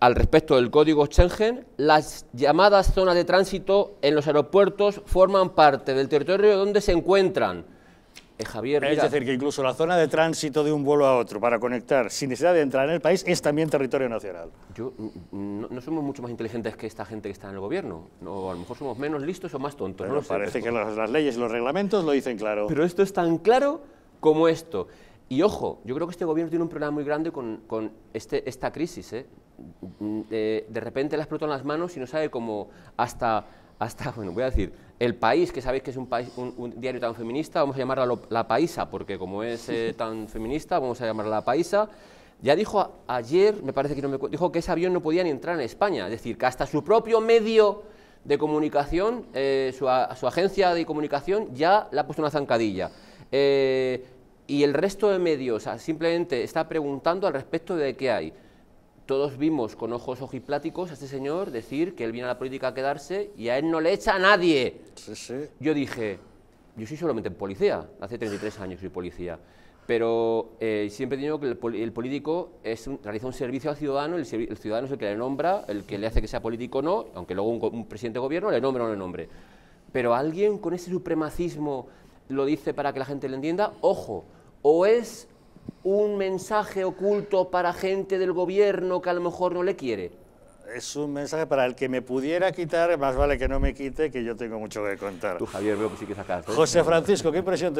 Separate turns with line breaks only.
al respecto del código Schengen, las llamadas zonas de tránsito
en los aeropuertos forman parte del territorio donde se encuentran. Eh, Javier, es decir, que incluso la zona de tránsito de un vuelo a otro para conectar sin necesidad de entrar en el país es también territorio nacional. no,
somos mucho más inteligentes que esta gente que está en el gobierno. O a lo mejor somos menos listos o más tontos. Pero parece que las, leyes y los reglamentos lo dicen claro. Pero esto es tan claro como esto. Y ojo, yo creo que este gobierno tiene un problema muy grande con, este, esta crisis. ¿eh? de, repente le explotan en las manos y no sabe cómo hasta, hasta, bueno, voy a decir, el país, que sabéis que es un, país, un, diario tan feminista, vamos a llamarla La Paisa, porque como es eh, tan feminista, vamos a llamarla La Paisa. Ya dijo ayer, me parece que no me dijo que ese avión no podía ni entrar en España, es decir, que hasta su propio medio de comunicación, eh, su, su, agencia de comunicación ya le ha puesto una zancadilla. Eh, y el resto de medios simplemente está preguntando al respecto de qué hay todos vimos con ojos pláticos, a este señor decir que él viene a la política a quedarse y a él no le echa a nadie. Yo dije, yo soy solamente policía, hace 33 años soy policía, pero eh, siempre he tenido que el, político realiza un servicio al ciudadano, el, ciudadano es el que le nombra, el que le hace que sea político o no, aunque luego un, presidente de gobierno le nombre o no le nombre. Pero alguien con ese supremacismo lo dice para que la gente le entienda, ojo,
o es un mensaje oculto para gente del gobierno que a lo mejor no le quiere? Es un mensaje para el que me pudiera quitar, más vale que no me quite, que yo tengo mucho que contar. Tú, Javier, veo que sí que sacas. ¿eh? José Francisco, ¿qué impresión